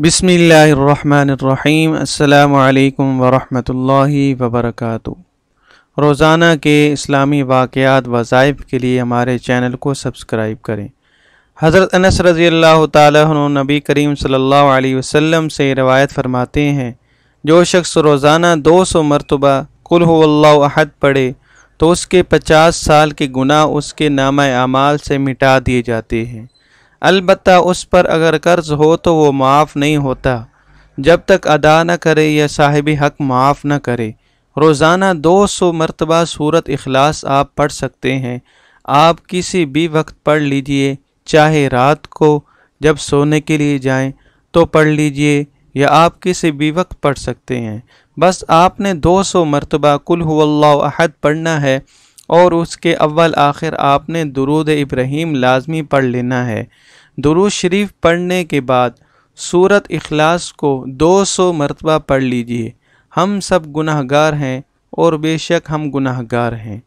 बिसमीम् अल्लाम वरहमतुल्लाहि वबरकातु रोज़ाना के इस्लामी वाक़ात वज़ाइफ के लिए हमारे चैनल को सब्सक्राइब करें हज़रत अनस रज़ी अल्लाह तु नबी करीम सल्लल्लाहु अलैहि वसल्लम से रवायत फ़रमाते हैं जो शख्स रोज़ाना दो सौ मरतबा कुल्हद पढ़े तो उसके पचास साल के गुनाह उसके नामा आमाल से मिटा दिए जाते हैं अलबत् उस पर अगर कर्ज हो तो वो माफ़ नहीं होता जब तक अदा न करे या साहिब हक माफ़ न करे रोज़ाना दो सौ मरतबा सूरत अखलास आप पढ़ सकते हैं आप किसी भी वक्त पढ़ लीजिए चाहे रात को जब सोने के लिए जाएं तो पढ़ लीजिए या आप किसी भी वक्त पढ़ सकते हैं बस आपने दो सौ मरतबा कुल पढ़ना है और उसके अव्वल आखिर आपने दरूद इब्राहिम लाजमी पढ़ लेना है दुरुज शरीफ पढ़ने के बाद सूरत अखलास को 200 मरतबा पढ़ लीजिए हम सब गुनाहगार हैं और बेशक हम गुनाहगार हैं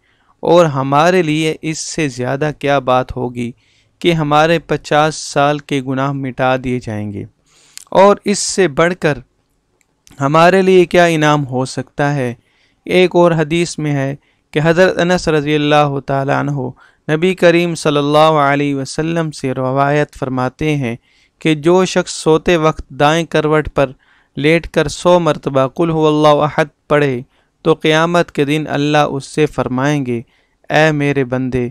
और हमारे लिए इससे ज़्यादा क्या बात होगी कि हमारे 50 साल के गुनाह मिटा दिए जाएंगे और इससे बढ़कर हमारे लिए क्या इनाम हो सकता है एक और हदीस में है कि हज़रत अनस रज़ी अल्लाह तु नबी करीम सल्लल्लाहु अलैहि वसल्लम से रवायत फरमाते हैं कि जो शख्स सोते वक्त दाएं करवट पर लेट कर सौ मरतबा कुल अहद पढ़े तो क़्यामत के दिन अल्लाह उससे फरमाएंगे ए मेरे बंदे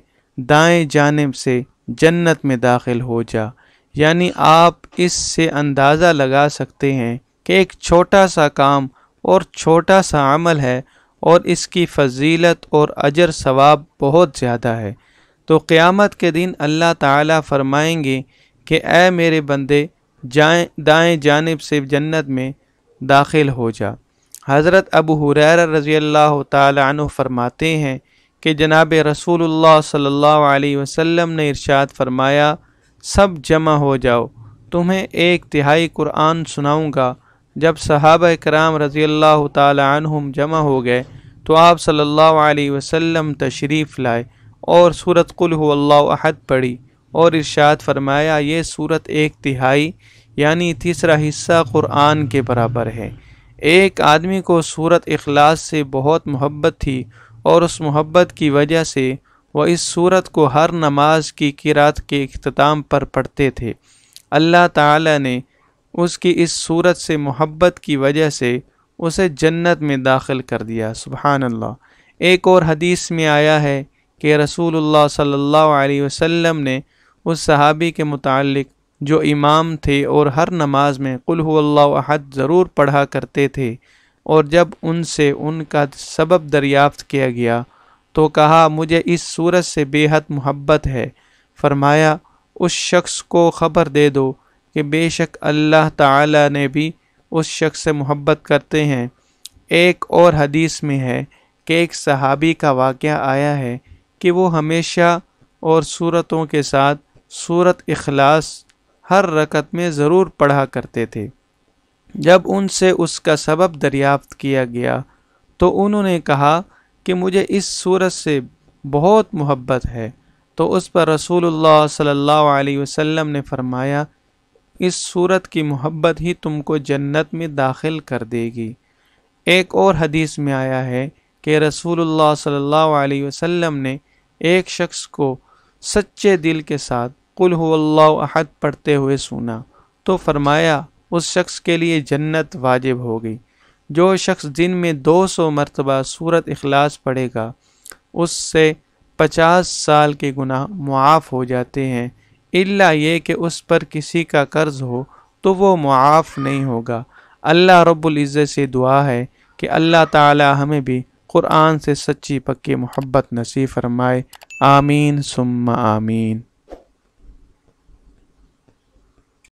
दाएं जानब से जन्नत में दाखिल हो जा यानी आप इससे अंदाज़ा लगा सकते हैं कि एक छोटा सा काम और छोटा सा अमल है और इसकी फजीलत और अजर सवाब बहुत ज़्यादा है तो क़्यामत के दिन अल्लाह ताला फरमाएंगे कि ए मेरे बंदे जाए दाएँ जानब से जन्नत में दाखिल हो जा हज़रत अबू हुरैर रज़ी अल्लाह तु फरमाते हैं कि जनाब रसूल सल्ला वसम ने इरशाद फरमाया सब जमा हो जाओ तुम्हें एक तिहाई कुरान सुनाऊँगा जब सहाब कराम रज़ी अल्लाह तुम जमा हो गए तो आप सल्लल्लाहु अलैहि वसल्लम तशरीफ़ लाए और सूरत कुल अहद पढ़ी और इरशाद फरमाया ये सूरत एक तिहाई यानी तीसरा हिस्सा क़ुरान के बराबर है एक आदमी को सूरत अखलास से बहुत मोहब्बत थी और उस मोहब्बत की वजह से वह इस सूरत को हर नमाज की किरात के अख्ताम पर पढ़ते थे अल्लाह ताला ने उसकी इस सूरत से मोहब्बत की वजह से उसे जन्नत में दाखिल कर दिया सुबहानल्ला एक और हदीस में आया है कि रसूल सल्ला वसम ने उस सहाबी के मुतालिक जो इमाम थे और हर नमाज में कुल ज़रूर पढ़ा करते थे और जब उनसे उनका सबब दरियाफ्त किया गया तो कहा मुझे इस सूरत से बेहद मोहब्बत है फरमाया उस शख्स को ख़बर दे दो कि बेशक अल्लाह ताला ने भी उस शख्स से मोहब्बत करते हैं एक और हदीस में है कि एक सहाबी का वाक़ आया है कि वो हमेशा और सूरतों के साथ सूरत अखलास हर रकत में ज़रूर पढ़ा करते थे जब उनसे उसका सबब दरियाफ्त किया गया तो उन्होंने कहा कि मुझे इस सूरत से बहुत मोहब्बत है तो उस पर रसूलुल्लाह सल्लल्लाहु अलैहि वसल्लम ने फरमाया इस सूरत की मोहब्बत ही तुमको जन्नत में दाखिल कर देगी एक और हदीस में आया है कि रसूलुल्लाह सल्लल्लाहु अलैहि वसल्लम ने एक शख्स को सच्चे दिल के साथ कुल अहद पढ़ते हुए सुना तो फरमाया उस शख्स के लिए जन्नत वाजिब हो गई जो शख्स दिन में दो सौ मरतबा सूरत अखलास पढ़ेगा उससे पचास साल के गुनाह मुआफ़ हो जाते हैं इल्ला ये कि उस पर किसी का कर्ज हो तो वो मुआफ़ नहीं होगा अल्लाह रब्बुल रबुल्ज़त से दुआ है कि अल्लाह ताला हमें भी कुरान से सच्ची पक्की मोहब्बत नसीब फरमाए आमीन सुम्मा आमीन